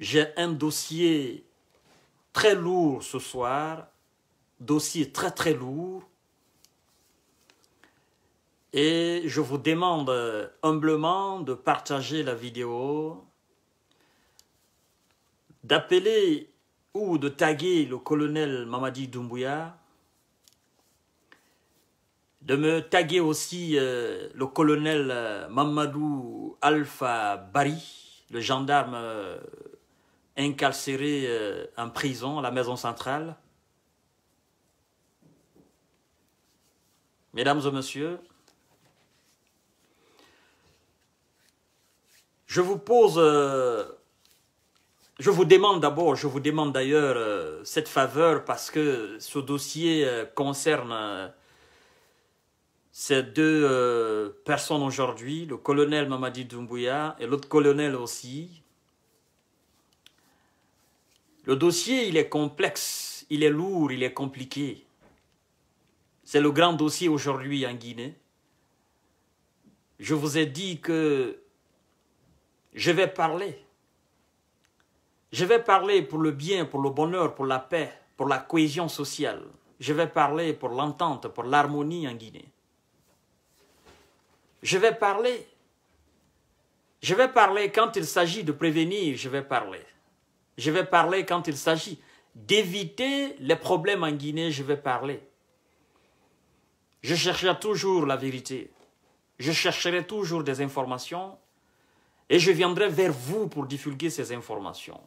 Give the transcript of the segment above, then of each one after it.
J'ai un dossier très lourd ce soir, dossier très très lourd, et je vous demande humblement de partager la vidéo, d'appeler ou de taguer le colonel Mamadi Doumbouya, de me taguer aussi euh, le colonel Mamadou Alpha Bari, le gendarme euh, incarcéré euh, en prison à la maison centrale. Mesdames et messieurs, je vous pose, euh, je vous demande d'abord, je vous demande d'ailleurs euh, cette faveur parce que ce dossier concerne ces deux personnes aujourd'hui, le colonel Mamadi Doumbouya et l'autre colonel aussi, le dossier, il est complexe, il est lourd, il est compliqué. C'est le grand dossier aujourd'hui en Guinée. Je vous ai dit que je vais parler. Je vais parler pour le bien, pour le bonheur, pour la paix, pour la cohésion sociale. Je vais parler pour l'entente, pour l'harmonie en Guinée. Je vais parler. Je vais parler quand il s'agit de prévenir, je vais parler je vais parler quand il s'agit d'éviter les problèmes en Guinée, je vais parler. Je chercherai toujours la vérité. Je chercherai toujours des informations et je viendrai vers vous pour divulguer ces informations.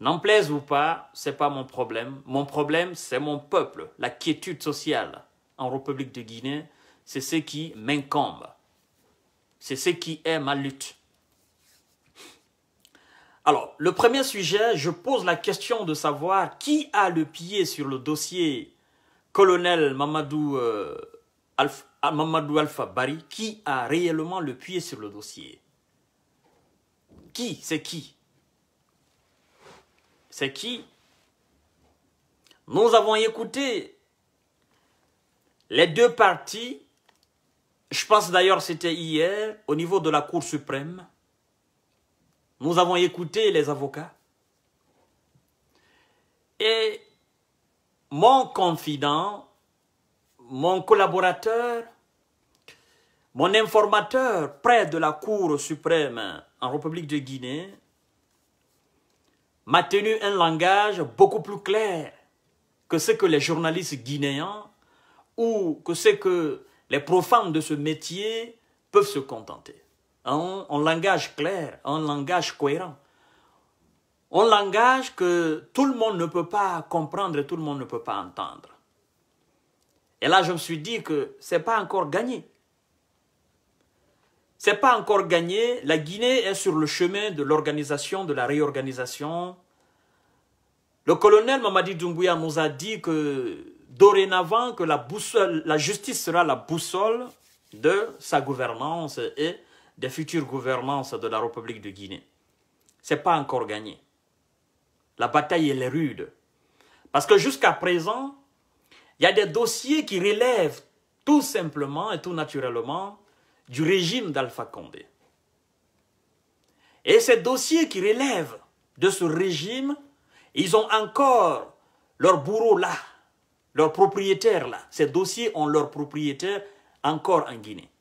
N'en plaise ou pas, ce n'est pas mon problème. Mon problème, c'est mon peuple, la quiétude sociale en République de Guinée. C'est ce qui m'incombe. C'est ce qui est ma lutte. Alors, le premier sujet, je pose la question de savoir qui a le pied sur le dossier colonel Mamadou, euh, ah, Alpha Bari, qui a réellement le pied sur le dossier Qui C'est qui C'est qui Nous avons écouté les deux parties, je pense d'ailleurs c'était hier, au niveau de la Cour suprême, nous avons écouté les avocats. Et mon confident, mon collaborateur, mon informateur près de la Cour suprême en République de Guinée m'a tenu un langage beaucoup plus clair que ce que les journalistes guinéens ou que ce que les profanes de ce métier peuvent se contenter. Un langage clair, un langage cohérent. Un langage que tout le monde ne peut pas comprendre et tout le monde ne peut pas entendre. Et là, je me suis dit que ce n'est pas encore gagné. Ce n'est pas encore gagné. La Guinée est sur le chemin de l'organisation, de la réorganisation. Le colonel Mamadi Doumbouya nous a dit que dorénavant, que la, la justice sera la boussole de sa gouvernance et des futures gouvernances de la République de Guinée. Ce n'est pas encore gagné. La bataille, est rude. Parce que jusqu'à présent, il y a des dossiers qui relèvent tout simplement et tout naturellement du régime d'Alpha Condé. Et ces dossiers qui relèvent de ce régime, ils ont encore leur bourreau là, leur propriétaire là. Ces dossiers ont leur propriétaire encore en Guinée.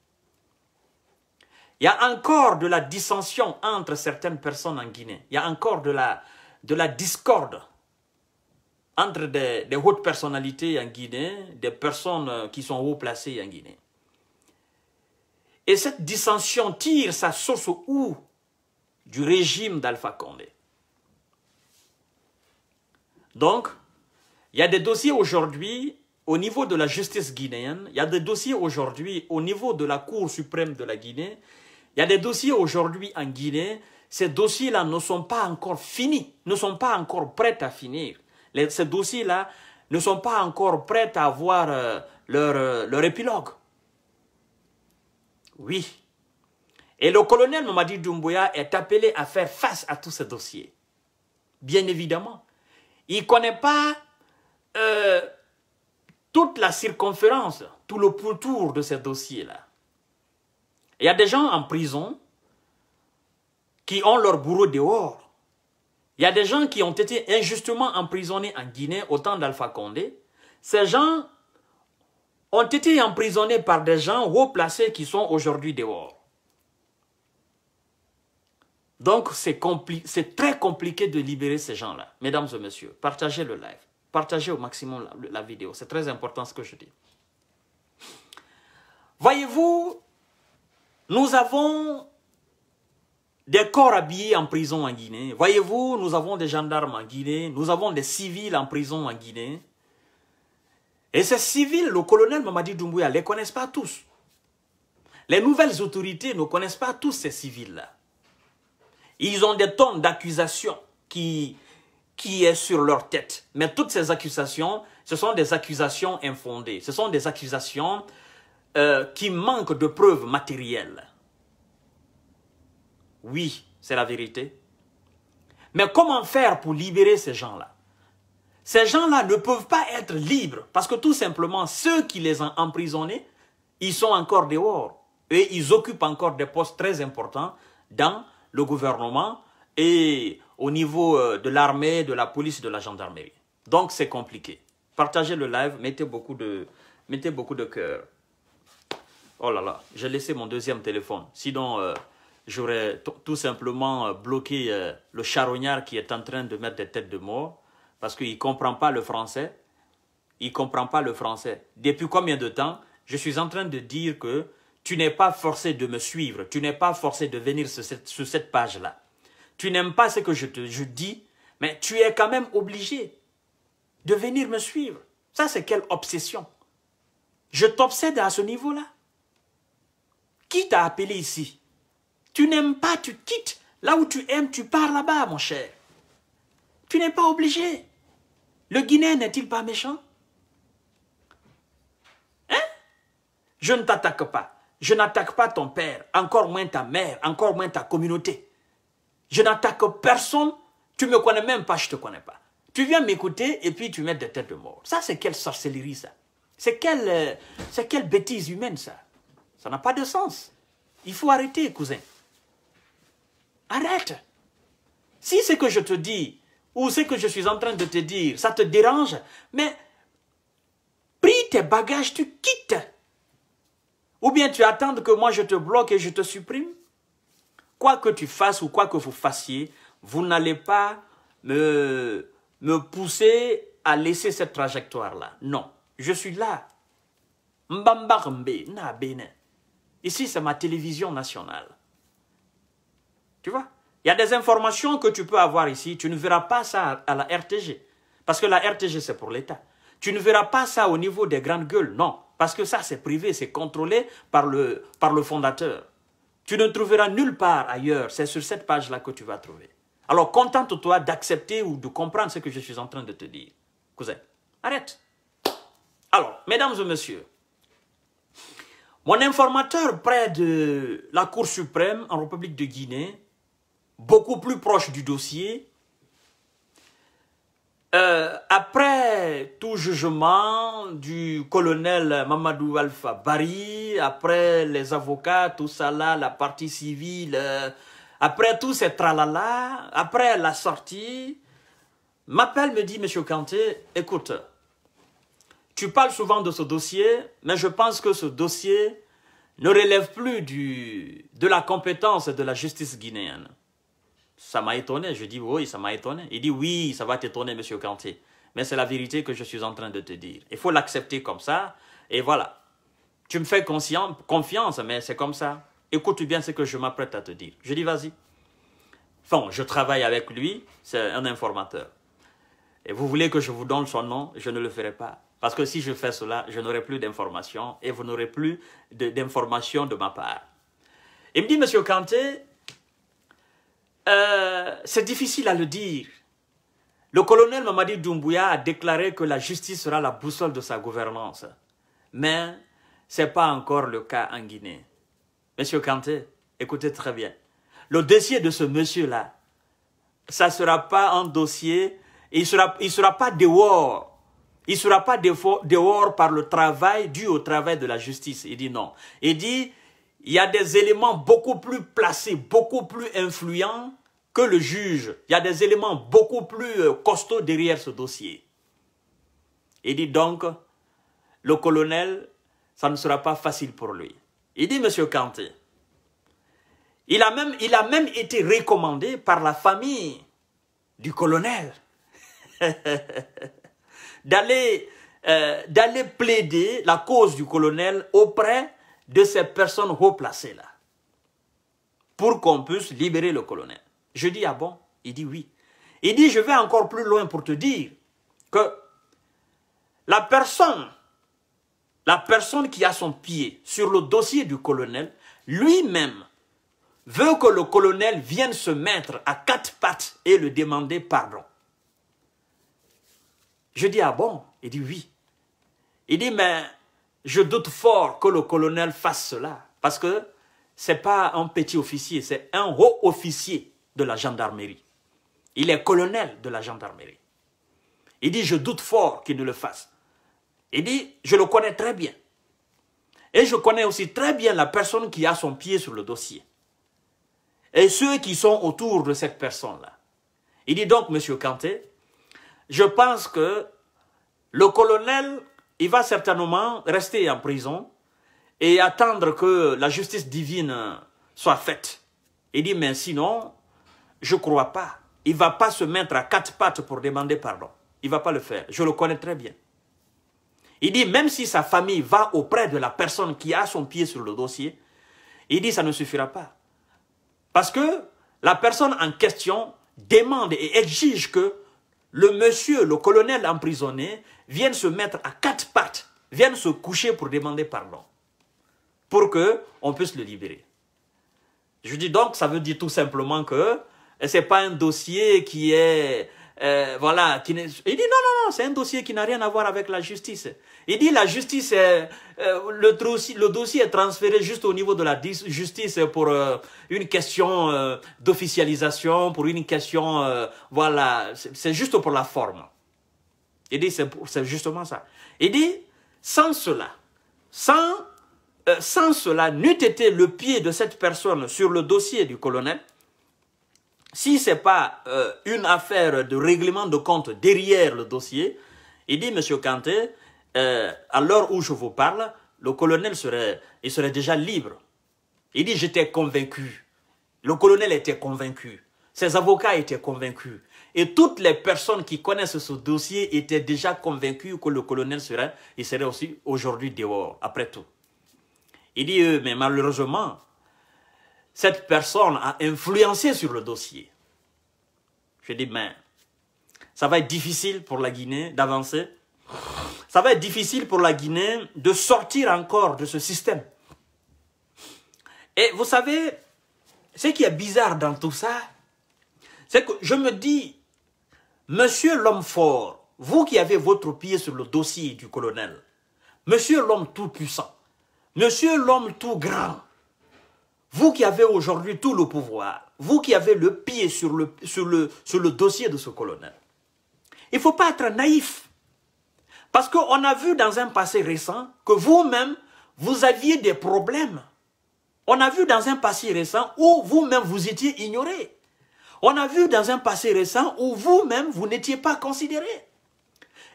Il y a encore de la dissension entre certaines personnes en Guinée. Il y a encore de la, de la discorde entre des, des hautes personnalités en Guinée, des personnes euh, qui sont haut placées en Guinée. Et cette dissension tire sa source où Du régime d'Alpha Condé. Donc, il y a des dossiers aujourd'hui au niveau de la justice guinéenne, il y a des dossiers aujourd'hui au niveau de la Cour suprême de la Guinée, il y a des dossiers aujourd'hui en Guinée, ces dossiers-là ne sont pas encore finis, ne sont pas encore prêts à finir. ces dossiers-là ne sont pas encore prêts à avoir euh, euh, leur, épilogue. Oui. Et le colonel Mamadi Doumbouya est appelé à faire face à tous ces dossiers. Bien évidemment. Il ne connaît pas euh, toute la circonférence, tout le pourtour de ces dossiers-là. Il y a des gens en prison qui ont leur bourreau dehors. Il y a des gens qui ont été injustement emprisonnés en Guinée au temps d'Alpha Condé. Ces gens ont été emprisonnés par des gens haut placés qui sont aujourd'hui dehors. Donc, c'est très compliqué de libérer ces gens-là. Mesdames et messieurs, partagez le live. Partagez au maximum la vidéo. C'est très important ce que je dis. Voyez-vous, nous avons des corps habillés en prison en Guinée. Voyez-vous, nous avons des gendarmes en Guinée, nous avons des civils en prison en Guinée. Et ces civils, le colonel Mamadi Doumbouya, ne les connaissent pas tous. Les nouvelles autorités ne connaissent pas tous ces civils-là. Ils ont des tonnes d'accusations qui, qui est sur leur tête. Mais toutes ces accusations, ce sont des accusations infondées. Ce sont des accusations euh, qui manque de preuves matérielles. Oui, c'est la vérité. Mais comment faire pour libérer ces gens-là Ces gens-là ne peuvent pas être libres parce que tout simplement, ceux qui les ont emprisonnés, ils sont encore dehors et ils occupent encore des postes très importants dans le gouvernement et au niveau euh, de l'armée, de la police, de la gendarmerie. Donc c'est compliqué. Partagez le live, mettez beaucoup de, mettez beaucoup de cœur. Oh là là, j'ai laissé mon deuxième téléphone. Sinon, euh, j'aurais tout simplement euh, bloqué euh, le charognard qui est en train de mettre des têtes de mort parce qu'il ne comprend pas le français. Il ne comprend pas le français. Depuis combien de temps je suis en train de dire que tu n'es pas forcé de me suivre, tu n'es pas forcé de venir sur cette, page-là. Tu n'aimes pas ce que je te je dis, mais tu es quand même obligé de venir me suivre. Ça, c'est quelle obsession Je t'obsède à ce niveau-là. Qui t'a appelé ici Tu n'aimes pas, tu quittes. Là où tu aimes, tu pars là-bas, mon cher. Tu n'es pas obligé. Le Guinéen n'est-il pas méchant Hein Je ne t'attaque pas. Je n'attaque pas ton père, encore moins ta mère, encore moins ta communauté. Je n'attaque personne. Tu ne me connais même pas, je ne te connais pas. Tu viens m'écouter et puis tu mets des têtes de mort. Ça, c'est quelle sorcellerie, ça C'est quelle, euh, quelle bêtise humaine, ça ça n'a pas de sens. Il faut arrêter, cousin. Arrête. Si ce que je te dis ou ce que je suis en train de te dire, ça te dérange, mais prie tes bagages, tu quittes. Ou bien tu attends que moi je te bloque et je te supprime. Quoi que tu fasses ou quoi que vous fassiez, vous n'allez pas me, me pousser à laisser cette trajectoire-là. Non, je suis là. Mbamba na Ici, c'est ma télévision nationale. Tu vois Il y a des informations que tu peux avoir ici. Tu ne verras pas ça à la RTG. Parce que la RTG, c'est pour l'État. Tu ne verras pas ça au niveau des grandes gueules, non. Parce que ça, c'est privé, c'est contrôlé par le, par le fondateur. Tu ne trouveras nulle part ailleurs. C'est sur cette page-là que tu vas trouver. Alors, contente-toi d'accepter ou de comprendre ce que je suis en train de te dire. Cousin, arrête. Alors, mesdames et messieurs, mon informateur près de la Cour suprême en République de Guinée, beaucoup plus proche du dossier, euh, après tout jugement du colonel Mamadou Alpha Bari, après les avocats, tout ça là, la partie civile, euh, après tout ce tralala, après la sortie, m'appelle, me dit, Monsieur Kanté, écoute, tu parles souvent de ce dossier, mais je pense que ce dossier ne relève plus du, de la compétence de la justice guinéenne. Ça m'a étonné. Je dis oui, ça m'a étonné. Il dit oui, ça va t'étonner, monsieur Kanté. Mais c'est la vérité que je suis en train de te dire. Il faut l'accepter comme ça. Et voilà. Tu me fais confiance, mais c'est comme ça. Écoute bien ce que je m'apprête à te dire. Je dis vas-y. Enfin, je travaille avec lui. C'est un informateur. Et vous voulez que je vous donne son nom Je ne le ferai pas. Parce que si je fais cela, je n'aurai plus d'informations et vous n'aurez plus d'informations de, ma part. Il me dit, Monsieur Kanté, euh, c'est difficile à le dire. Le colonel Mamadi Doumbouya a déclaré que la justice sera la boussole de sa gouvernance. Mais ce n'est pas encore le cas en Guinée. Monsieur Kanté, écoutez très bien. Le dossier de ce monsieur-là, ça ne sera pas un dossier, il ne sera, il sera pas dehors il ne sera pas dehors par le travail dû au travail de la justice. Il dit non. Il dit, il y a des éléments beaucoup plus placés, beaucoup plus influents que le juge. Il y a des éléments beaucoup plus euh, costauds derrière ce dossier. Il dit donc, le colonel, ça ne sera pas facile pour lui. Il dit, Monsieur Kanté, il a même, il a même été recommandé par la famille du colonel. d'aller euh, d'aller plaider la cause du colonel auprès de ces personnes haut placées là pour qu'on puisse libérer le colonel. Je dis ah bon Il dit oui. Il dit je vais encore plus loin pour te dire que la personne la personne qui a son pied sur le dossier du colonel lui-même veut que le colonel vienne se mettre à quatre pattes et le demander pardon. Je dis, ah bon Il dit, oui. Il dit, mais je doute fort que le colonel fasse cela, parce que ce n'est pas un petit officier, c'est un haut officier de la gendarmerie. Il est colonel de la gendarmerie. Il dit, je doute fort qu'il ne le fasse. Il dit, je le connais très bien. Et je connais aussi très bien la personne qui a son pied sur le dossier. Et ceux qui sont autour de cette personne-là. Il dit donc, Monsieur Kanté, je pense que le colonel, il va certainement rester en prison et attendre que la justice divine soit faite. Il dit, mais sinon, je ne crois pas. Il ne va pas se mettre à quatre pattes pour demander pardon. Il ne va pas le faire. Je le connais très bien. Il dit, même si sa famille va auprès de la personne qui a son pied sur le dossier, il dit, ça ne suffira pas. Parce que la personne en question demande et exige que le monsieur, le colonel emprisonné, viennent se mettre à quatre pattes, viennent se coucher pour demander pardon, pour que on puisse le libérer. Je dis donc, ça veut dire tout simplement que euh, ce n'est pas un dossier qui est euh, voilà, qui il dit non, non, non, c'est un dossier qui n'a rien à voir avec la justice. Il dit la justice, euh, euh, le, dossier, est transféré juste au niveau de la justice pour une question d'officialisation, pour une question, voilà, c'est juste pour la forme. Il dit c'est justement ça. Il dit sans cela, sans, sans cela, n'eût été le pied de cette personne sur le dossier du colonel, si ce n'est pas euh, une affaire de règlement de compte derrière le dossier, il dit, Monsieur Kanté, euh, à l'heure où je vous parle, le colonel serait, il serait déjà libre. Il dit, j'étais convaincu. Le colonel était convaincu. Ses avocats étaient convaincus. Et toutes les personnes qui connaissent ce dossier étaient déjà convaincues que le colonel serait, il serait aussi aujourd'hui dehors, après tout. Il dit, euh, mais malheureusement, cette personne a influencé sur le dossier. Je dis, mais ça va être difficile pour la Guinée d'avancer. Ça va être difficile pour la Guinée de sortir encore de ce système. Et vous savez, ce qui est bizarre dans tout ça, c'est que je me dis, monsieur l'homme fort, vous qui avez votre pied sur le dossier du colonel, monsieur l'homme tout puissant, monsieur l'homme tout grand, vous qui avez aujourd'hui tout le pouvoir, vous qui avez le pied sur le, le, sur le dossier de ce colonel, il ne faut pas être naïf. Parce qu'on a vu dans un passé récent que vous-même, vous aviez des problèmes. On a vu dans un passé récent où vous-même vous étiez ignoré. On a vu dans un passé récent où vous-même vous n'étiez pas considéré.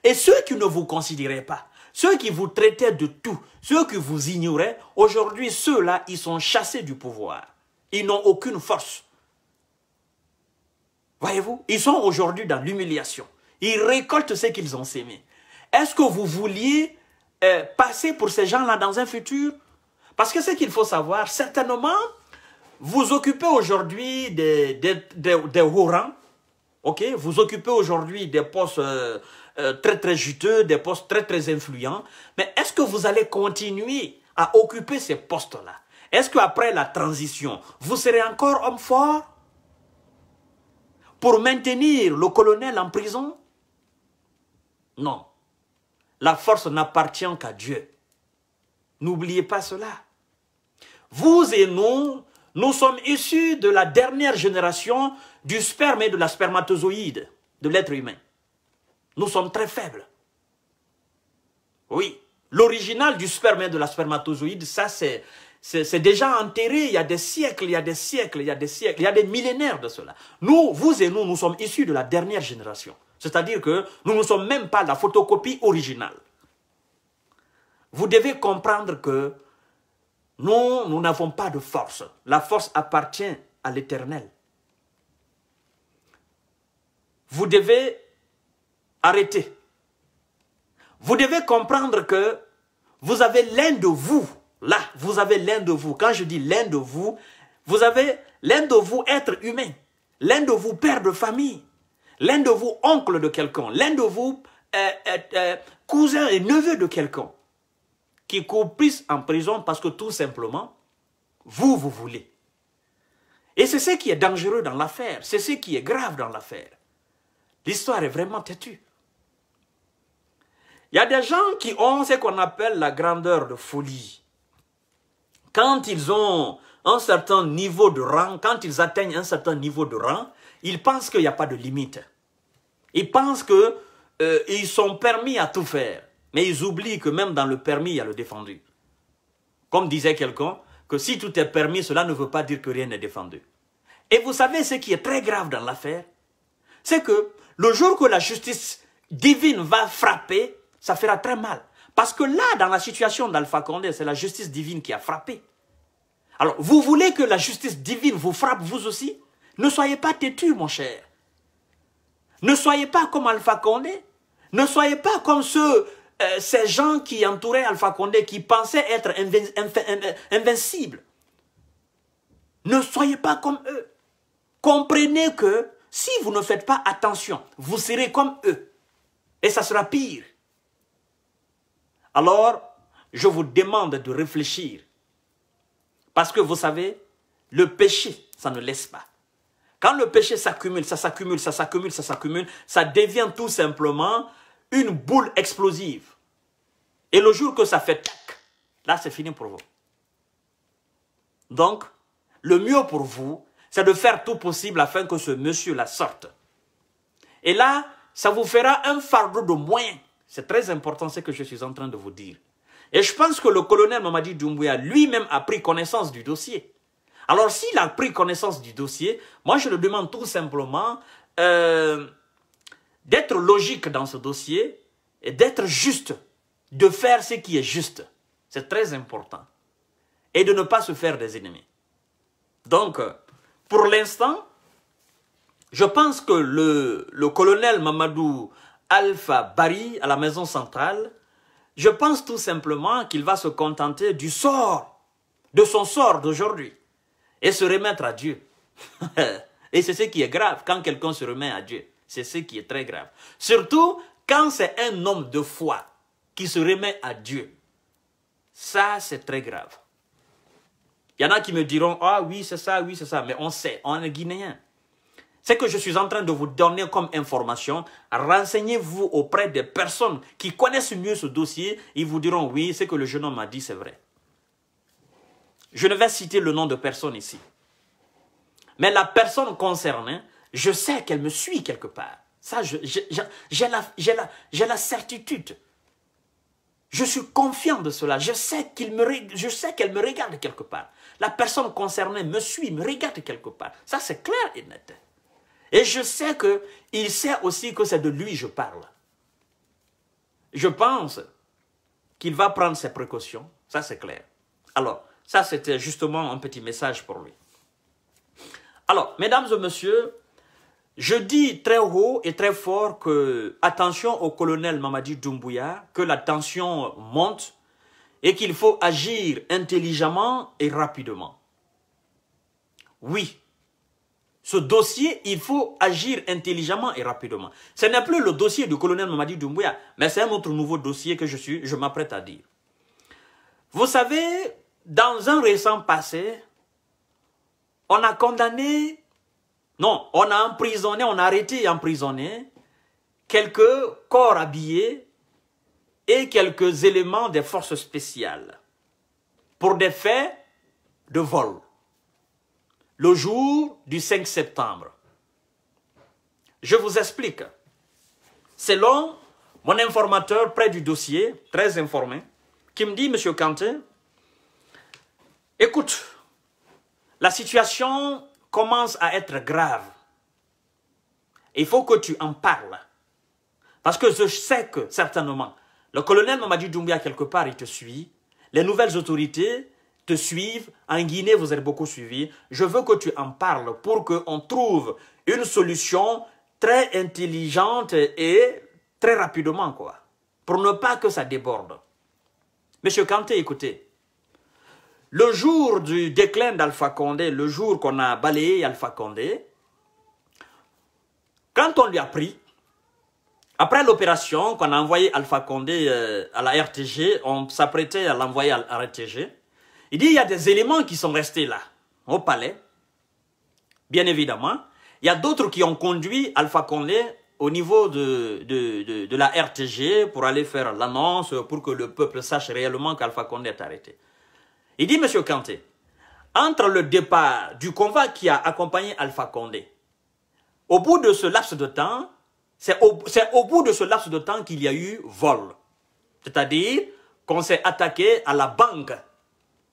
Et ceux qui ne vous considéraient pas, ceux qui vous traitaient de tout, ceux qui vous ignoraient, aujourd'hui, ceux-là, ils sont chassés du pouvoir. Ils n'ont aucune force. Voyez-vous, ils sont aujourd'hui dans l'humiliation. Ils récoltent ce qu'ils ont sémé. Est-ce que vous vouliez euh, passer pour ces gens-là dans un futur Parce que ce qu'il faut savoir, certainement, vous occupez aujourd'hui des, des, rangs, ok Vous occupez aujourd'hui des postes... Euh, euh, très très juteux, des postes très très influents. Mais est-ce que vous allez continuer à occuper ces postes-là Est-ce qu'après la transition, vous serez encore homme fort pour maintenir le colonel en prison Non. La force n'appartient qu'à Dieu. N'oubliez pas cela. Vous et nous, nous sommes issus de la dernière génération du sperme et de la spermatozoïde de l'être humain. Nous sommes très faibles. Oui, l'original du sperme et de la spermatozoïde, ça c'est... C'est déjà enterré, il y a des siècles, il y a des siècles, il y a des siècles, il y a des millénaires de cela. Nous, vous et nous, nous sommes issus de la dernière génération. C'est-à-dire que nous ne sommes même pas la photocopie originale. Vous devez comprendre que nous, nous n'avons pas de force. La force appartient à l'éternel. Vous devez Arrêtez. Vous devez comprendre que vous avez l'un de vous, là, vous avez l'un de vous. Quand je dis l'un de vous, vous avez l'un de vous être humain, l'un de vous père de famille, l'un de vous oncle de quelqu'un, l'un de vous euh, euh, euh, cousin et neveu de quelqu'un qui plus en prison parce que tout simplement, vous, vous voulez. Et c'est ce qui est dangereux dans l'affaire, c'est ce qui est grave dans l'affaire. L'histoire est vraiment têtue. Il y a des gens qui ont ce qu'on appelle la grandeur de folie. Quand ils ont un certain niveau de rang, quand ils atteignent un certain niveau de rang, ils pensent qu'il n'y a pas de limite. Ils pensent qu'ils euh, sont permis à tout faire. Mais ils oublient que même dans le permis, il y a le défendu. Comme disait quelqu'un, que si tout est permis, cela ne veut pas dire que rien n'est défendu. Et vous savez ce qui est très grave dans l'affaire C'est que le jour que la justice divine va frapper, ça fera très mal. Parce que là, dans la situation d'Alpha Condé, c'est la justice divine qui a frappé. Alors, vous voulez que la justice divine vous frappe vous aussi Ne soyez pas têtu, mon cher. Ne soyez pas comme Alpha Condé. Ne soyez pas comme euh, ces gens qui entouraient Alpha Condé, qui pensaient être invincibles. Ne soyez pas comme eux. Comprenez que si vous ne faites pas attention, vous serez comme eux. Et ça sera pire. Alors, je vous demande de réfléchir. Parce que vous savez, le péché, ça ne laisse pas. Quand le péché s'accumule, ça s'accumule, ça s'accumule, ça s'accumule, ça devient tout simplement une boule explosive. Et le jour que ça fait tac, là c'est fini pour vous. Donc, le mieux pour vous, c'est de faire tout possible afin que ce monsieur la sorte. Et là, ça vous fera un fardeau de moins c'est très important ce que je suis en train de vous dire. Et je pense que le colonel Mamadou Doumbouya lui-même a pris connaissance du dossier. Alors s'il a pris connaissance du dossier, moi je le demande tout simplement euh, d'être logique dans ce dossier et d'être juste, de faire ce qui est juste. C'est très important. Et de ne pas se faire des ennemis. Donc, pour l'instant, je pense que le, le colonel Mamadou Alpha Barry à la maison centrale, je pense tout simplement qu'il va se contenter du sort, de son sort d'aujourd'hui, et se remettre à Dieu. et c'est ce qui est grave quand quelqu'un se remet à Dieu. C'est ce qui est très grave. Surtout quand c'est un homme de foi qui se remet à Dieu. Ça, c'est très grave. Il y en a qui me diront, ah oui, c'est ça, oui, c'est ça. Mais on sait, on est guinéen. Ce que je suis en train de vous donner comme information, renseignez-vous auprès des personnes qui connaissent mieux ce dossier. Ils vous diront, oui, ce que le jeune homme a dit, c'est vrai. Je ne vais citer le nom de personne ici. Mais la personne concernée, je sais qu'elle me suit quelque part. Ça, j'ai la, certitude. Je suis confiant de cela. Je sais qu'elle me, me regarde quelque part. La personne concernée me suit, me regarde quelque part. Ça, c'est clair et net. Et je sais il sait aussi que c'est de lui que je parle. Je pense qu'il va prendre ses précautions, ça c'est clair. Alors, ça c'était justement un petit message pour lui. Alors, mesdames et messieurs, je dis très haut et très fort que attention au colonel Mamadi Doumbouya, que la tension monte et qu'il faut agir intelligemment et rapidement. Oui, ce dossier, il faut agir intelligemment et rapidement. Ce n'est plus le dossier du colonel Mamadi Doumbouya, mais c'est un autre nouveau dossier que je, suis, je m'apprête à dire. Vous savez, dans un récent passé, on a condamné, non, on a emprisonné, on a arrêté et emprisonné quelques corps habillés et quelques éléments des forces spéciales pour des faits de vol le jour du 5 septembre. Je vous explique. Selon mon informateur près du dossier, très informé, qui me dit, Monsieur Kanté, écoute, la situation commence à être grave. Il faut que tu en parles. Parce que je sais que, certainement, le colonel dit Doumbia, quelque part, il te suit. Les nouvelles autorités te suivent. En Guinée, vous êtes beaucoup suivi. Je veux que tu en parles pour qu'on trouve une solution très intelligente et très rapidement, quoi. Pour ne pas que ça déborde. Monsieur Kanté, écoutez. Le jour du déclin d'Alpha Condé, le jour qu'on a balayé Alpha Condé, quand on lui a pris, après l'opération qu'on a envoyé Alpha Condé euh, à la RTG, on s'apprêtait à l'envoyer à la RTG, il dit, il y a des éléments qui sont restés là, au palais, bien évidemment. Il y a d'autres qui ont conduit Alpha Condé au niveau de, de, la RTG pour aller faire l'annonce, pour que le peuple sache réellement qu'Alpha Condé est arrêté. Il dit, Monsieur Kanté, entre le départ du combat qui a accompagné Alpha Condé, au bout de ce laps de temps, c'est au, au bout de ce laps de temps qu'il y a eu vol. C'est-à-dire qu'on s'est attaqué à la banque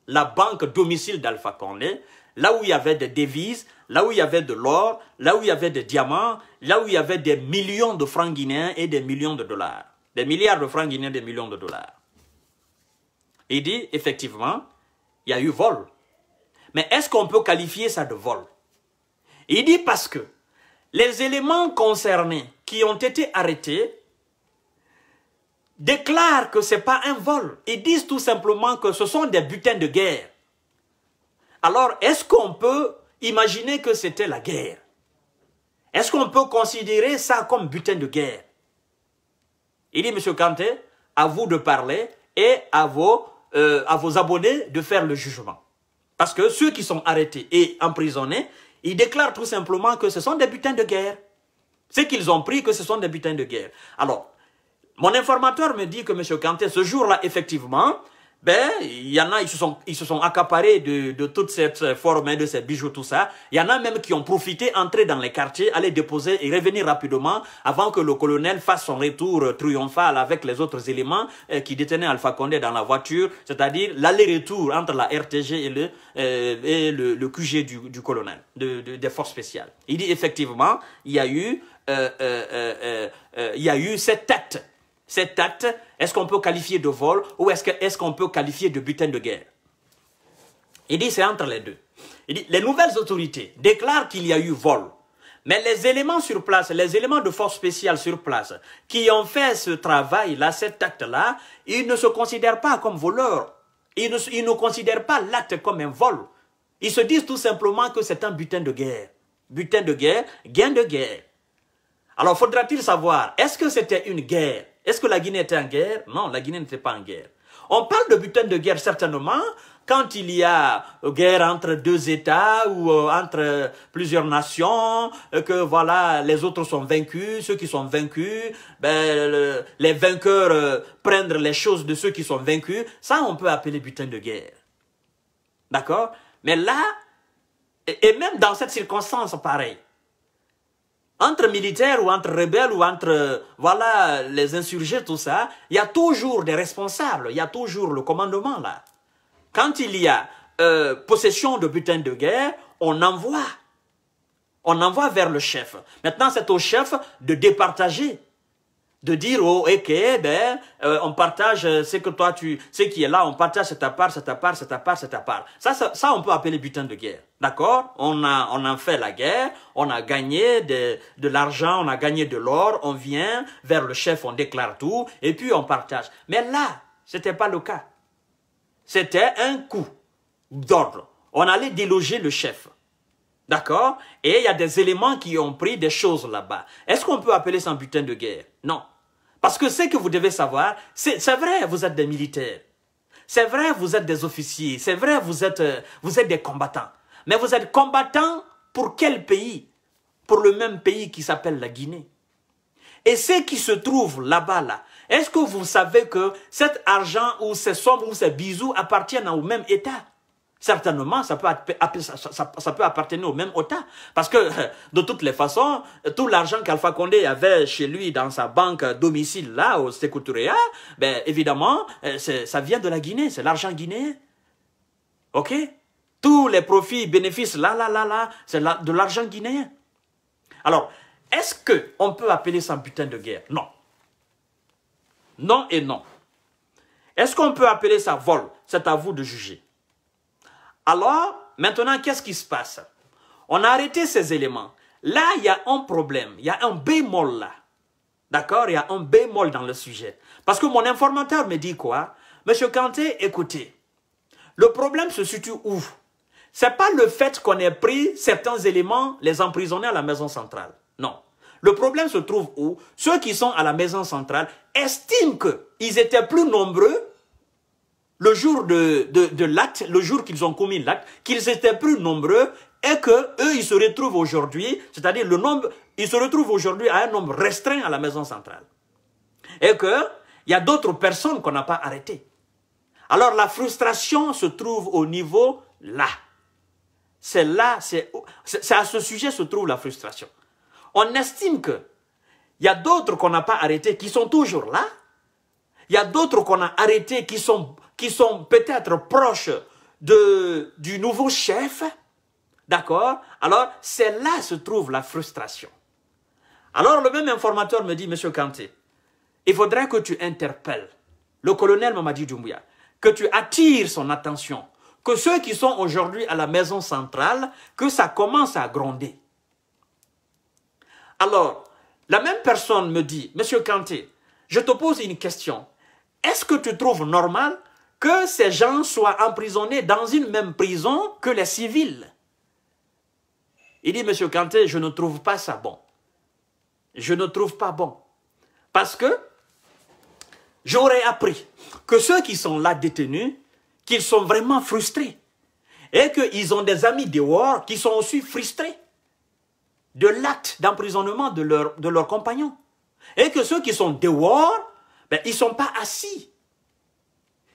la banque domicile d'Alpha Condé, là où il y avait des devises, là où il y avait de l'or, là où il y avait des diamants, là où il y avait des millions de francs guinéens et des millions de dollars. Des milliards de francs guinéens, des millions de dollars. Il dit, effectivement, il y a eu vol. Mais est-ce qu'on peut qualifier ça de vol Il dit parce que les éléments concernés qui ont été arrêtés déclarent que ce n'est pas un vol. Ils disent tout simplement que ce sont des butins de guerre. Alors, est-ce qu'on peut imaginer que c'était la guerre Est-ce qu'on peut considérer ça comme butin de guerre Il dit, Monsieur Kanté, à vous de parler et à vos, euh, à vos abonnés de faire le jugement. Parce que ceux qui sont arrêtés et emprisonnés, ils déclarent tout simplement que ce sont des butins de guerre. C'est qu'ils ont pris que ce sont des butins de guerre. Alors, mon informateur me dit que monsieur Kanté, ce jour-là, effectivement, ben, il y en a, ils se sont, ils se sont accaparés de, de toute cette euh, forme, hein, de ces bijoux, tout ça. Il y en a même qui ont profité, entrer dans les quartiers, aller déposer et revenir rapidement avant que le colonel fasse son retour euh, triomphal avec les autres éléments euh, qui détenaient Alpha Condé dans la voiture, c'est-à-dire l'aller-retour entre la RTG et le, et le, QG du, colonel, de, des forces spéciales. Il dit effectivement, il y a eu, il y a eu cette tête cet acte, est-ce qu'on peut qualifier de vol ou est-ce qu'on peut qualifier de butin de guerre Il dit c'est entre les deux. Il dit les nouvelles autorités déclarent qu'il y a eu vol. Mais les éléments sur place, les éléments de force spéciale sur place qui ont fait ce travail-là, cet acte-là, ils ne se considèrent pas comme voleurs. Ils ne, ils ne considèrent pas l'acte comme un vol. Ils se disent tout simplement que c'est un butin de guerre. Butin de guerre, gain de guerre. Alors faudra-t-il savoir, est-ce que c'était une guerre est-ce que la Guinée était en guerre Non, la Guinée n'était pas en guerre. On parle de butin de guerre certainement quand il y a euh, guerre entre deux États ou euh, entre plusieurs nations, euh, que voilà, les autres sont vaincus, ceux qui sont vaincus, ben, les vainqueurs prennent les choses de ceux qui sont vaincus, ça on peut appeler butin de guerre. D'accord Mais là, et même dans cette circonstance pareille, entre militaires ou entre rebelles ou entre voilà les insurgés tout ça, il y a toujours des responsables, il y a toujours le commandement là. Quand il y a euh, possession de butins de guerre, on envoie, on envoie vers le chef. Maintenant c'est au chef de départager de dire oh ok ben euh, on partage ce que toi tu ce qui est là on partage cette ta part c'est ta part c'est ta part c'est ta part ça, ça, on peut appeler butin de guerre d'accord on a on a fait la guerre on a gagné de de l'argent on a gagné de l'or on vient vers le chef on déclare tout et puis on partage mais là c'était pas le cas c'était un coup d'ordre on allait déloger le chef D'accord Et il y a des éléments qui ont pris des choses là-bas. Est-ce qu'on peut appeler ça un butin de guerre Non. Parce que ce que vous devez savoir, c'est vrai, vous êtes des militaires. C'est vrai, vous êtes des officiers. C'est vrai, vous êtes, euh, vous êtes des combattants. Mais vous êtes combattants pour quel pays Pour le même pays qui s'appelle la Guinée. Et ceux qui se trouvent là-bas, là, est-ce que vous savez que cet argent ou ces sommes ou ces bisous appartiennent au même État certainement, ça peut, peut, appartenir au même OTA. Parce que, de toutes les façons, tout l'argent qu'Alpha Condé avait chez lui dans sa banque domicile, là, au Secouturéa, ben, évidemment, euh, ça vient de la Guinée, c'est l'argent guinéen. OK Tous les profits, bénéfices, là, là, là, là, c'est de l'argent guinéen. Alors, est-ce qu'on peut appeler ça un butin de guerre Non. Non et non. Est-ce qu'on peut appeler ça vol C'est à vous de juger. Alors, maintenant, qu'est-ce qui se passe On a arrêté ces éléments. Là, il y a un problème, il y a un bémol là. D'accord Il y a un bémol dans le sujet. Parce que mon informateur me dit quoi Monsieur Kanté, écoutez, le problème se situe où C'est pas le fait qu'on ait pris certains éléments, les emprisonner à la maison centrale. Non. Le problème se trouve où Ceux qui sont à la maison centrale estiment qu'ils étaient plus nombreux le jour de, l'acte, le jour qu'ils ont commis l'acte, qu'ils étaient plus nombreux et que eux ils se retrouvent aujourd'hui, c'est-à-dire le nombre, ils se retrouvent aujourd'hui à un nombre restreint à la maison centrale. Et que il y a d'autres personnes qu'on n'a pas arrêtées. Alors la frustration se trouve au niveau là. C'est là, c'est à ce sujet se trouve la frustration. On estime que il y a d'autres qu'on n'a pas arrêtés qui sont toujours là. Il y a d'autres qu'on a arrêtés qui sont qui sont peut-être proches de, du nouveau chef, d'accord Alors, c'est là se trouve la frustration. Alors, le même informateur me dit, Monsieur Kanté, il faudrait que tu interpelles le colonel Mamadi Doumbouya, que tu attires son attention, que ceux qui sont aujourd'hui à la maison centrale, que ça commence à gronder. Alors, la même personne me dit, Monsieur Kanté, je te pose une question. Est-ce que tu trouves normal que ces gens soient emprisonnés dans une même prison que les civils. Il dit, Monsieur Kanté, je ne trouve pas ça bon. Je ne trouve pas bon. Parce que j'aurais appris que ceux qui sont là détenus, qu'ils sont vraiment frustrés. Et qu'ils ont des amis dehors qui sont aussi frustrés de l'acte d'emprisonnement de leurs de leurs compagnons. Et que ceux qui sont dehors, ben, ils ne sont pas assis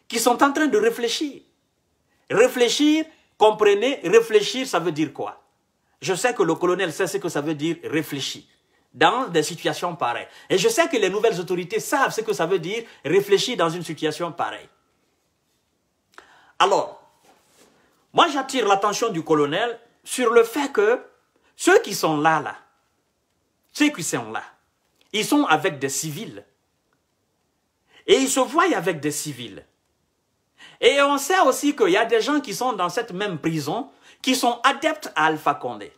qui sont en train de réfléchir. Réfléchir, comprenez, réfléchir, ça veut dire quoi Je sais que le colonel sait ce que ça veut dire réfléchir dans des situations pareilles. Et je sais que les nouvelles autorités savent ce que ça veut dire réfléchir dans une situation pareille. Alors, moi j'attire l'attention du colonel sur le fait que ceux qui sont là, là, ceux qui sont là, ils sont avec des civils. Et ils se voient avec des civils. Et on sait aussi qu'il y a des gens qui sont dans cette même prison, qui sont adeptes à Alpha Condé.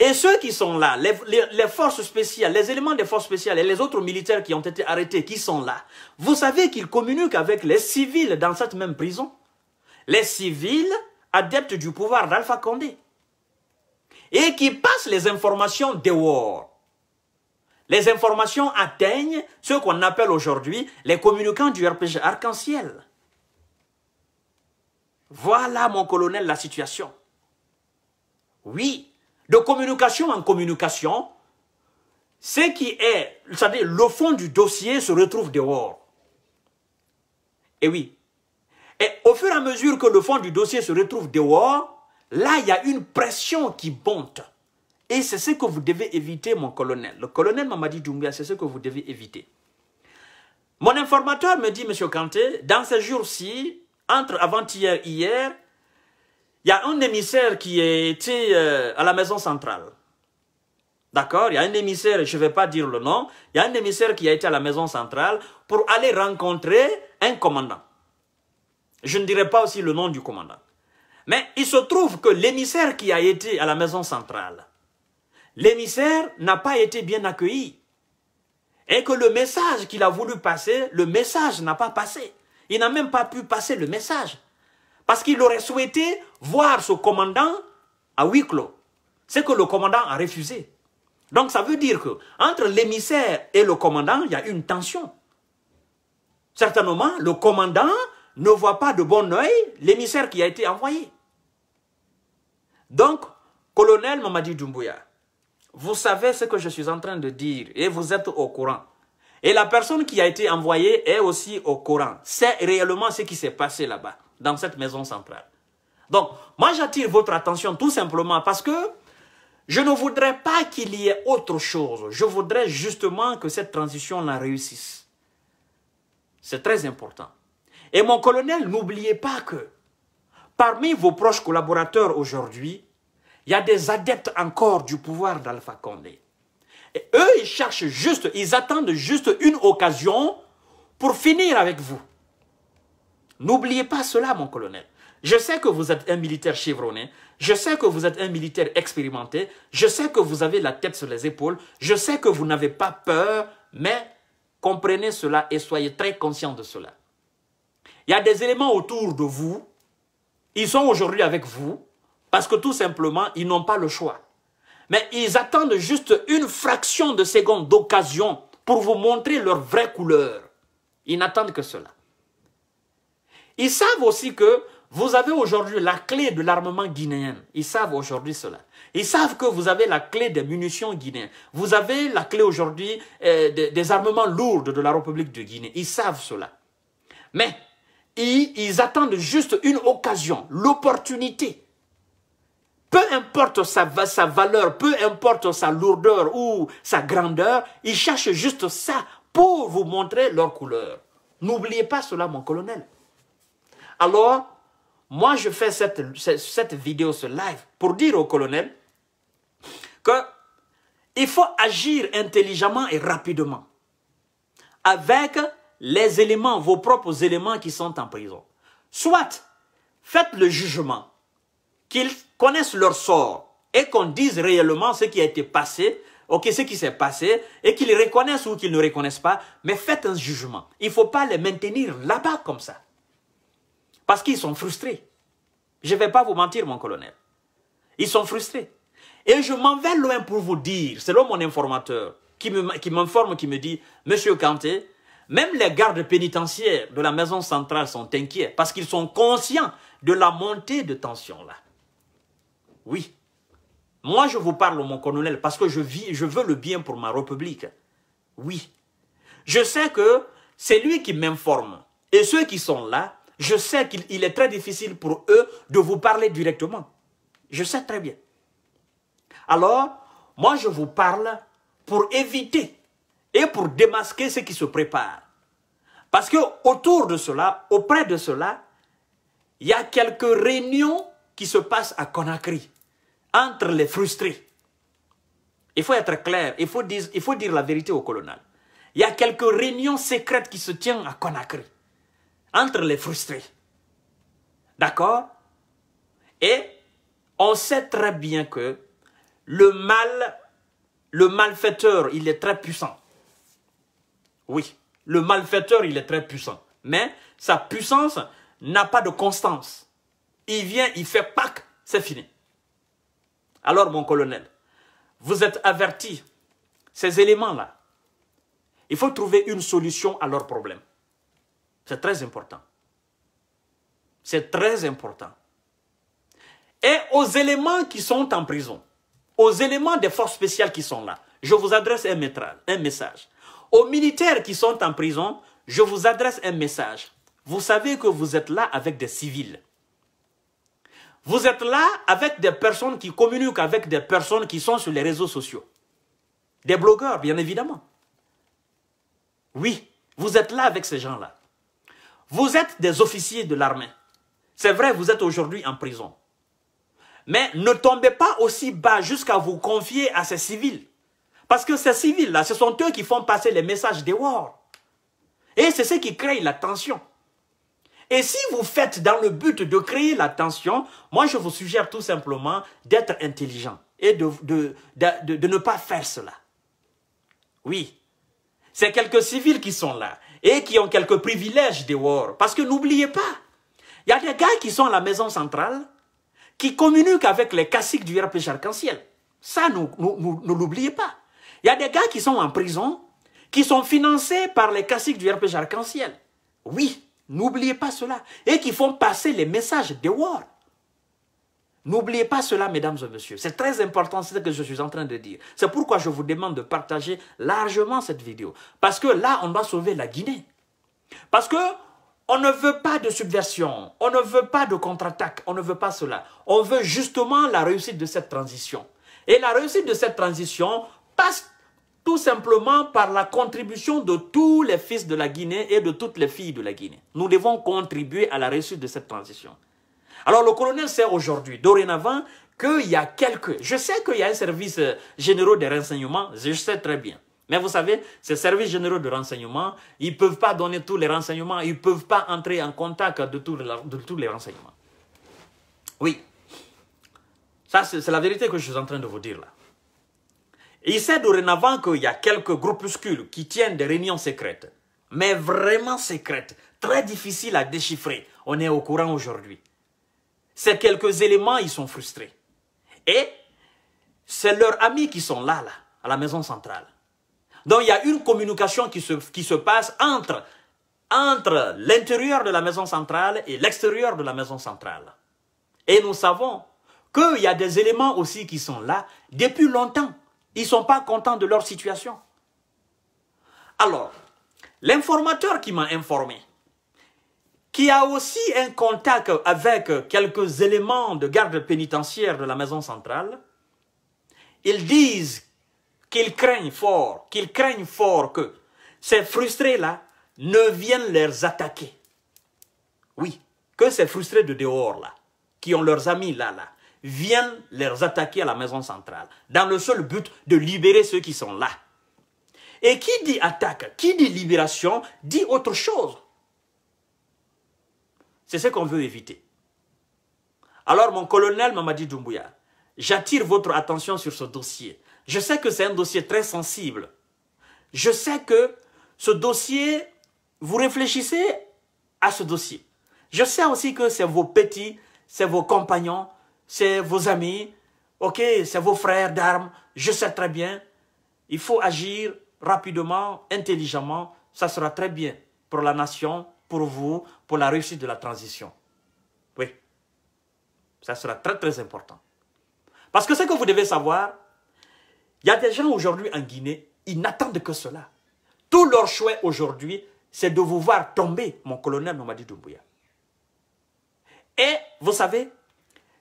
Et ceux qui sont là, les, forces spéciales, les éléments des forces spéciales et les autres militaires qui ont été arrêtés, qui sont là, vous savez qu'ils communiquent avec les civils dans cette même prison. Les civils adeptes du pouvoir d'Alpha Condé. Et qui passent les informations dehors. Les informations atteignent ce qu'on appelle aujourd'hui les communicants du RPG arc-en-ciel. Voilà, mon colonel, la situation. Oui, de communication en communication, ce qui est, c'est-à-dire le fond du dossier se retrouve dehors. Et eh oui. Et au fur et à mesure que le fond du dossier se retrouve dehors, là, il y a une pression qui monte. Et c'est ce que vous devez éviter, mon colonel. Le colonel dit Doumbia, c'est ce que vous devez éviter. Mon informateur me dit, Monsieur Kanté, dans ces jours-ci, entre avant-hier et hier, il y a un émissaire qui a été euh, à la maison centrale. D'accord Il y a un émissaire, je ne vais pas dire le nom, il y a un émissaire qui a été à la maison centrale pour aller rencontrer un commandant. Je ne dirai pas aussi le nom du commandant. Mais il se trouve que l'émissaire qui a été à la maison centrale, l'émissaire n'a pas été bien accueilli. Et que le message qu'il a voulu passer, le message n'a pas passé. Il n'a même pas pu passer le message. Parce qu'il aurait souhaité voir ce commandant à huis clos. C'est que le commandant a refusé. Donc ça veut dire que entre l'émissaire et le commandant, il y a une tension. Certainement, le commandant ne voit pas de bon oeil l'émissaire qui a été envoyé. Donc, colonel Mamadi Doumbouya, vous savez ce que je suis en train de dire et vous êtes au courant. Et la personne qui a été envoyée est aussi au Coran. C'est réellement ce qui s'est passé là-bas, dans cette maison centrale. Donc, moi j'attire votre attention tout simplement parce que je ne voudrais pas qu'il y ait autre chose. Je voudrais justement que cette transition la réussisse. C'est très important. Et mon colonel, n'oubliez pas que parmi vos proches collaborateurs aujourd'hui, il y a des adeptes encore du pouvoir d'Alpha Condé. Et eux, ils cherchent juste, ils attendent juste une occasion pour finir avec vous. N'oubliez pas cela, mon colonel. Je sais que vous êtes un militaire chevronné, je sais que vous êtes un militaire expérimenté, je sais que vous avez la tête sur les épaules, je sais que vous n'avez pas peur, mais comprenez cela et soyez très conscient de cela. Il y a des éléments autour de vous, ils sont aujourd'hui avec vous, parce que tout simplement, ils n'ont pas le choix mais ils attendent juste une fraction de seconde d'occasion pour vous montrer leur vraie couleur. Ils n'attendent que cela. Ils savent aussi que vous avez aujourd'hui la clé de l'armement guinéen. Ils savent aujourd'hui cela. Ils savent que vous avez la clé des munitions guinéennes. Vous avez la clé aujourd'hui euh, des, armements lourds de la République de Guinée. Ils savent cela. Mais ils attendent juste une occasion, l'opportunité peu importe sa, sa valeur, peu importe sa lourdeur ou sa grandeur, ils cherchent juste ça pour vous montrer leur couleur. N'oubliez pas cela, mon colonel. Alors, moi, je fais cette, cette vidéo, ce live, pour dire au colonel que il faut agir intelligemment et rapidement avec les éléments, vos propres éléments qui sont en prison. Soit, faites le jugement qu'ils connaissent leur sort et qu'on dise réellement ce qui a été passé, ok, ce qui s'est passé, et qu'ils reconnaissent ou qu'ils ne reconnaissent pas, mais faites un jugement. Il ne faut pas les maintenir là-bas comme ça. Parce qu'ils sont frustrés. Je ne vais pas vous mentir, mon colonel. Ils sont frustrés. Et je m'en vais loin pour vous dire, selon mon informateur, qui m'informe, qui, qui me dit, Monsieur Kanté, même les gardes pénitentiaires de la maison centrale sont inquiets parce qu'ils sont conscients de la montée de tension là. Oui. Moi, je vous parle, mon colonel, parce que je, vis, je veux le bien pour ma République. Oui. Je sais que c'est lui qui m'informe. Et ceux qui sont là, je sais qu'il est très difficile pour eux de vous parler directement. Je sais très bien. Alors, moi, je vous parle pour éviter et pour démasquer ce qui se prépare. Parce que autour de cela, auprès de cela, il y a quelques réunions qui se passent à Conakry entre les frustrés. Il faut être clair, il faut dire, la vérité au colonel. Il y a quelques réunions secrètes qui se tiennent à Conakry, entre les frustrés. D'accord Et on sait très bien que le mal, le malfaiteur, il est très puissant. Oui, le malfaiteur, il est très puissant. Mais sa puissance n'a pas de constance. Il vient, il fait pack, c'est fini. Alors, mon colonel, vous êtes averti. Ces éléments-là, il faut trouver une solution à leur problème. C'est très important. C'est très important. Et aux éléments qui sont en prison, aux éléments des forces spéciales qui sont là, je vous adresse un, un message. Aux militaires qui sont en prison, je vous adresse un message. Vous savez que vous êtes là avec des civils. Vous êtes là avec des personnes qui communiquent avec des personnes qui sont sur les réseaux sociaux. Des blogueurs, bien évidemment. Oui, vous êtes là avec ces gens-là. Vous êtes des officiers de l'armée. C'est vrai, vous êtes aujourd'hui en prison. Mais ne tombez pas aussi bas jusqu'à vous confier à ces civils. Parce que ces civils-là, ce sont eux qui font passer les messages wars. Et c'est ce qui crée la tension. Et si vous faites dans le but de créer la tension, moi je vous suggère tout simplement d'être intelligent et de, de, de, ne pas faire cela. Oui, c'est quelques civils qui sont là et qui ont quelques privilèges dehors. Parce que n'oubliez pas, il y a des gars qui sont à la maison centrale qui communiquent avec les caciques du RPG Arc-en-Ciel. Ça, nous, nous, nous, ne l'oubliez pas. Il y a des gars qui sont en prison, qui sont financés par les caciques du RPG Arc-en-Ciel. Oui, N'oubliez pas cela. Et qui font passer les messages wars. N'oubliez pas cela, mesdames et messieurs. C'est très important ce que je suis en train de dire. C'est pourquoi je vous demande de partager largement cette vidéo. Parce que là, on doit sauver la Guinée. Parce que on ne veut pas de subversion, on ne veut pas de contre-attaque, on ne veut pas cela. On veut justement la réussite de cette transition. Et la réussite de cette transition passe tout simplement par la contribution de tous les fils de la Guinée et de toutes les filles de la Guinée. Nous devons contribuer à la réussite de cette transition. Alors le colonel sait aujourd'hui, dorénavant, qu'il y a quelques... Je sais qu'il y a un service euh, généraux de renseignement, je sais très bien. Mais vous savez, ces services généraux de renseignement, ils ne peuvent pas donner tous les renseignements, ils ne peuvent pas entrer en contact de, de tous les renseignements. Oui. Ça, c'est la vérité que je suis en train de vous dire là il sait dorénavant qu'il y a quelques groupuscules qui tiennent des réunions secrètes, mais vraiment secrètes, très difficiles à déchiffrer. On est au courant aujourd'hui. Ces quelques éléments, ils sont frustrés. Et c'est leurs amis qui sont là, là, à la maison centrale. Donc il y a une communication qui se, qui se passe entre, entre l'intérieur de la maison centrale et l'extérieur de la maison centrale. Et nous savons qu'il y a des éléments aussi qui sont là depuis longtemps ils ne sont pas contents de leur situation. Alors, l'informateur qui m'a informé, qui a aussi un contact avec quelques éléments de garde pénitentiaire de la maison centrale, ils disent qu'ils craignent fort, qu'ils craignent fort que ces frustrés-là ne viennent les attaquer. Oui, que ces frustrés de dehors, là, qui ont leurs amis là, là, viennent les attaquer à la maison centrale, dans le seul but de libérer ceux qui sont là. Et qui dit attaque, qui dit libération, dit autre chose. C'est ce qu'on veut éviter. Alors mon colonel Mamadi Doumbouya, j'attire votre attention sur ce dossier. Je sais que c'est un dossier très sensible. Je sais que ce dossier, vous réfléchissez à ce dossier. Je sais aussi que c'est vos petits, c'est vos compagnons, c'est vos amis, ok, c'est vos frères d'armes, je sais très bien. Il faut agir rapidement, intelligemment, ça sera très bien pour la nation, pour vous, pour la réussite de la transition. Oui, ça sera très très important. Parce que ce que vous devez savoir, il y a des gens aujourd'hui en Guinée, ils n'attendent que cela. Tout leur choix aujourd'hui, c'est de vous voir tomber, mon colonel Mamadi Doumbouya. Et vous savez,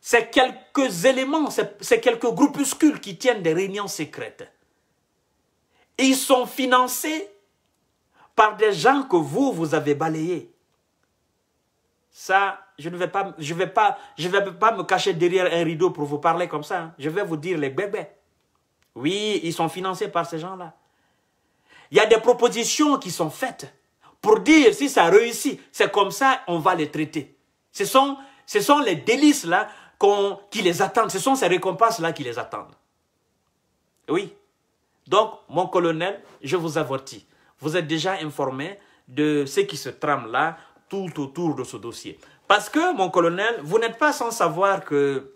c'est quelques éléments, ces quelques groupuscules qui tiennent des réunions secrètes. Ils sont financés par des gens que vous, vous avez balayés. Ça, je ne vais pas, je vais pas, je vais pas me cacher derrière un rideau pour vous parler comme ça. Hein. Je vais vous dire les bébés. Oui, ils sont financés par ces gens-là. Il y a des propositions qui sont faites pour dire si ça réussit, c'est comme ça, on va les traiter. Ce sont, ce sont les délices là qui les attendent. Ce sont ces récompenses-là qui les attendent. Oui. Donc, mon colonel, je vous avertis. Vous êtes déjà informé de ce qui se trame là, tout autour de ce dossier. Parce que, mon colonel, vous n'êtes pas sans savoir que...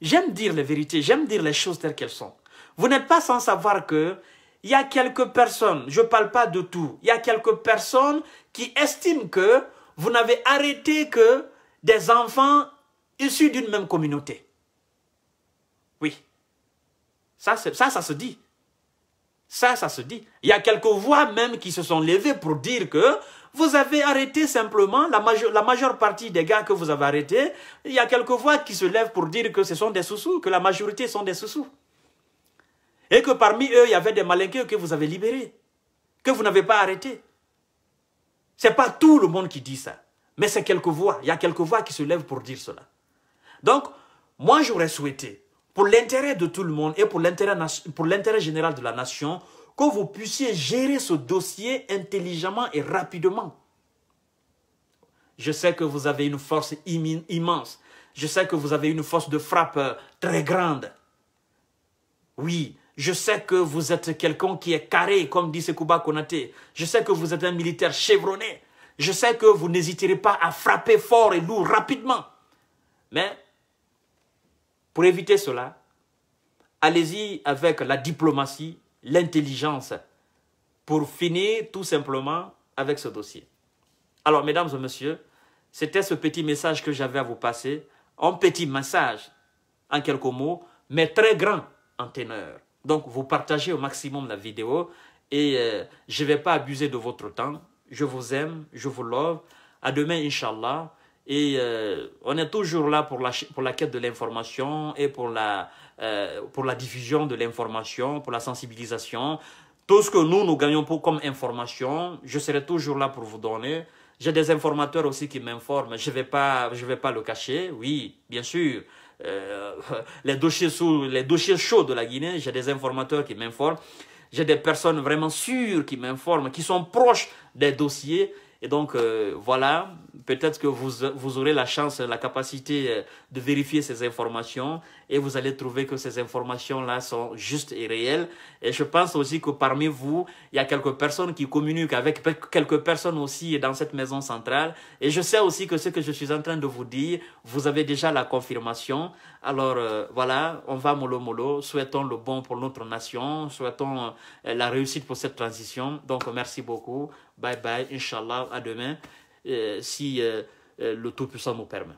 J'aime dire les vérités, j'aime dire les choses telles qu'elles sont. Vous n'êtes pas sans savoir que il y a quelques personnes, je ne parle pas de tout, il y a quelques personnes qui estiment que vous n'avez arrêté que des enfants issus d'une même communauté. Oui. Ça, ça, se dit. Ça, ça se dit. Il y a quelques voix même qui se sont levées pour dire que vous avez arrêté simplement la majeure, la majeure partie des gars que vous avez arrêtés. Il y a quelques voix qui se lèvent pour dire que ce sont des sous-sous, que la majorité sont des sous-sous. Et que parmi eux, il y avait des malinqués que vous avez libérés, que vous n'avez pas arrêtés. Ce n'est pas tout le monde qui dit ça, mais c'est quelques voix. Il y a quelques voix qui se lèvent pour dire cela. Donc, moi, j'aurais souhaité, pour l'intérêt de tout le monde et pour l'intérêt général de la nation, que vous puissiez gérer ce dossier intelligemment et rapidement. Je sais que vous avez une force immense. Je sais que vous avez une force de frappe euh, très grande. Oui, je sais que vous êtes quelqu'un qui est carré, comme dit Sekouba Konaté. Je sais que vous êtes un militaire chevronné. Je sais que vous n'hésiterez pas à frapper fort et lourd rapidement. Mais pour éviter cela, allez-y avec la diplomatie, l'intelligence, pour finir tout simplement avec ce dossier. Alors, mesdames et messieurs, c'était ce petit message que j'avais à vous passer, un petit message en quelques mots, mais très grand en teneur. Donc, vous partagez au maximum la vidéo et euh, je ne vais pas abuser de votre temps. Je vous aime, je vous love. À demain, Inch'Allah. Et euh, on est toujours là pour la, pour la quête de l'information et pour la, euh, pour la diffusion de l'information, pour la sensibilisation. Tout ce que nous, nous gagnons pour, comme information, je serai toujours là pour vous donner. J'ai des informateurs aussi qui m'informent. Je ne vais, pas, je vais pas le cacher. Oui, bien sûr. Euh, les, dossiers sous, les dossiers chauds de la Guinée, j'ai des informateurs qui m'informent. J'ai des personnes vraiment sûres qui m'informent, qui sont proches des dossiers et donc, euh, voilà, peut-être que vous, vous aurez la chance, la capacité euh, de vérifier ces informations et vous allez trouver que ces informations-là sont justes et réelles. Et je pense aussi que parmi vous, il y a quelques personnes qui communiquent avec quelques personnes aussi dans cette maison centrale. Et je sais aussi que ce que je suis en train de vous dire, vous avez déjà la confirmation. Alors euh, voilà, on va molo-molo, souhaitons le bon pour notre nation, souhaitons euh, la réussite pour cette transition. Donc merci beaucoup, bye bye, Inshallah à demain, euh, si le Tout-Puissant nous permet.